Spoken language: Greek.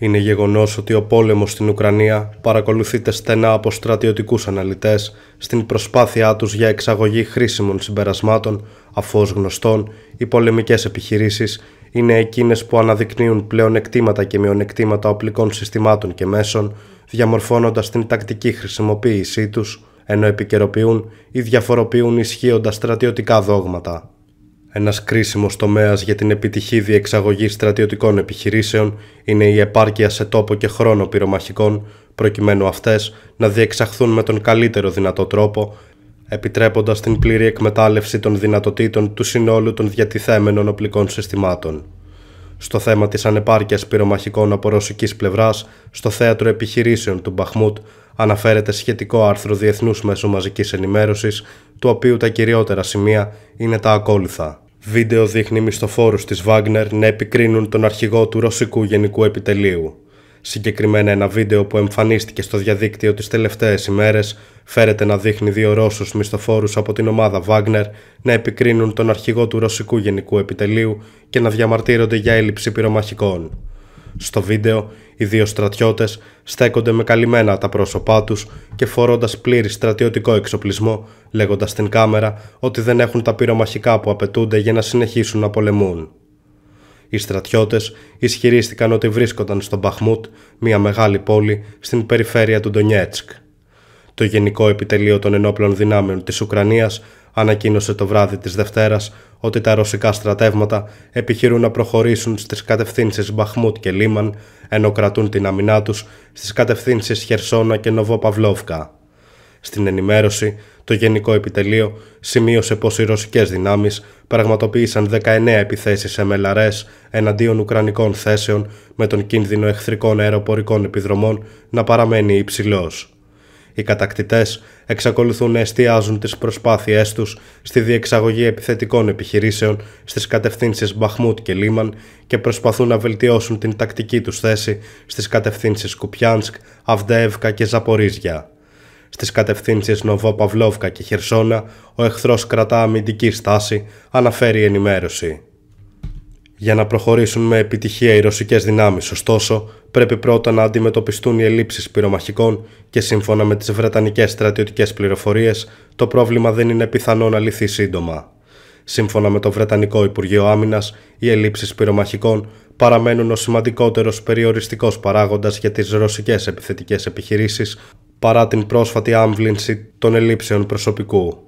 Είναι γεγονός ότι ο πόλεμος στην Ουκρανία παρακολουθείται στενά από στρατιωτικούς αναλυτές στην προσπάθειά τους για εξαγωγή χρήσιμων συμπερασμάτων, αφούς ως γνωστόν οι πολεμικές επιχειρήσεις είναι εκείνες που αναδεικνύουν πλέον εκτήματα και μειονεκτήματα οπλικών συστημάτων και μέσων, διαμορφώνοντας την τακτική χρησιμοποίησή τους, ενώ επικαιροποιούν ή διαφοροποιούν ισχύοντα στρατιωτικά δόγματα. Ένας κρίσιμος τομέας για την επιτυχή διεξαγωγή στρατιωτικών επιχειρήσεων είναι η επάρκεια σε τόπο και χρόνο πυρομαχικών, προκειμένου αυτές να διεξαχθούν με τον καλύτερο δυνατό τρόπο, επιτρέποντας την πλήρη εκμετάλλευση των δυνατοτήτων του συνόλου των διατιθέμενων οπλικών συστημάτων. Στο θέμα της ανεπάρκειας πυρομαχικών από ρωσικής πλευράς, στο θέατρο επιχειρήσεων του Μπαχμούτ, αναφέρεται σχετικό άρθρο Διεθνούς Μέσου Μαζικής Ενημέρωσης, του οποίου τα κυριότερα σημεία είναι τα ακόλουθα. Βίντεο δείχνει μισθοφόρους της Βάγκνερ να επικρίνουν τον αρχηγό του Ρωσικού Γενικού Επιτελείου. Συγκεκριμένα ένα βίντεο που εμφανίστηκε στο διαδίκτυο τις τελευταίες ημέρες φέρεται να δείχνει δύο Ρώσους μισθοφόρους από την ομάδα Βάγκνερ να επικρίνουν τον αρχηγό του Ρωσικού Γενικού Επιτελείου και να διαμαρτύρονται για έλλειψη πυρομαχικών. Στο βίντεο, οι δύο στρατιώτες στέκονται με καλυμμένα τα πρόσωπά τους και φορώντας πλήρη στρατιωτικό εξοπλισμό, λέγοντας στην κάμερα ότι δεν έχουν τα πυρομαχικά που απαιτούνται για να συνεχίσουν να πολεμούν. Οι στρατιώτες ισχυρίστηκαν ότι βρίσκονταν στο Μπαχμούτ, μια μεγάλη πόλη στην περιφέρεια του Ντονιέτσκ. Το Γενικό Επιτελείο των Ενόπλων Δυνάμεων της Ουκρανίας ανακοίνωσε το βράδυ της Δευτέρας ότι τα ρωσικά στρατεύματα επιχειρούν να προχωρήσουν στις κατευθύνσεις Μπαχμούτ και Λίμαν, ενώ κρατούν την αμυνά τους στις κατευθύνσεις Χερσόνα και Νοβοπαυλόφκα. Στην ενημέρωση, το Γενικό Επιτελείο σημείωσε πως οι ρωσικές δυνάμεις πραγματοποίησαν 19 επιθέσεις σε εναντίον Ουκρανικών θέσεων με τον κίνδυνο εχθρικών αεροπορικών επιδρομών να παραμένει υψηλός οι κατακτητές εξακολουθούν να εστιάζουν τις προσπάθειές τους στη διεξαγωγή επιθετικών επιχειρήσεων στις κατευθύνσεις Μπαχμούτ και Λίμαν και προσπαθούν να βελτιώσουν την τακτική τους θέση στις κατευθύνσεις Κουπιάνσκ, Αυδεύκα και Ζαπορίζια. Στις κατευθύνσεις Νοβόπαυλόβκα και Χερσόνα, ο εχθρός κρατά αμυντική στάση, αναφέρει η ενημέρωση. Για να προχωρήσουν με επιτυχία οι ρωσικές δυνάμεις, ωστόσο, πρέπει πρώτα να αντιμετωπιστούν οι ελλείψεις πυρομαχικών και σύμφωνα με τις βρετανικές στρατιωτικές πληροφορίες, το πρόβλημα δεν είναι πιθανό να λυθεί σύντομα. Σύμφωνα με το Βρετανικό Υπουργείο Άμυνας, οι ελλείψεις πυρομαχικών παραμένουν ο σημαντικότερος περιοριστικός παράγοντας για τις ρωσικές επιθετικές επιχειρήσεις παρά την πρόσφατη άμβλυνση των ελλείψεων προσωπικού.